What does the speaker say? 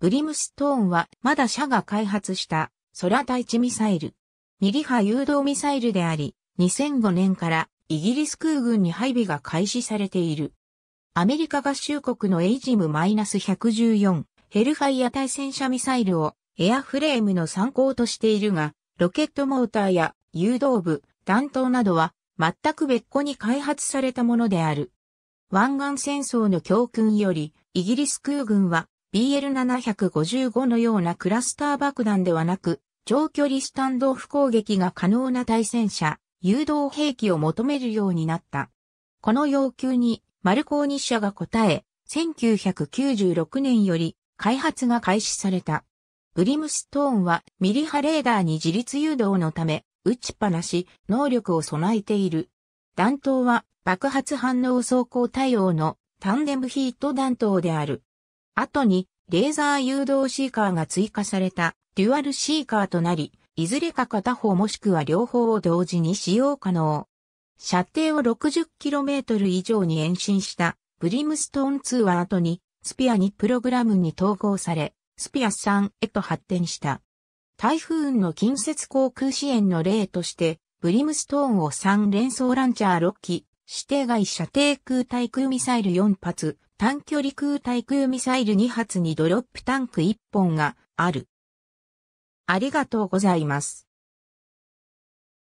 グリムストーンはまだ社が開発した空対地ミサイル。ミリ波誘導ミサイルであり、2005年からイギリス空軍に配備が開始されている。アメリカ合衆国のエイジム -114 ヘルファイア対戦車ミサイルをエアフレームの参考としているが、ロケットモーターや誘導部、弾頭などは全く別個に開発されたものである。湾岸戦争の教訓より、イギリス空軍は BL755 のようなクラスター爆弾ではなく、長距離スタンドオフ攻撃が可能な対戦車、誘導兵器を求めるようになった。この要求に、マルコーニ社が応え、1996年より開発が開始された。ブリムストーンはミリ波レーダーに自立誘導のため、打ちっぱなし、能力を備えている。弾頭は爆発反応走行対応のタンデムヒート弾頭である。後にレーザー誘導シーカーが追加されたデュアルシーカーとなり、いずれか片方もしくは両方を同時に使用可能。射程を 60km 以上に延伸したブリムストーン2は後にスピア2プログラムに統合され、スピア3へと発展した。台風の近接航空支援の例として、ブリムストーンを3連装ランチャー6機指定外射程空対空ミサイル4発、短距離空対空ミサイル2発にドロップタンク1本がある。ありがとうございます。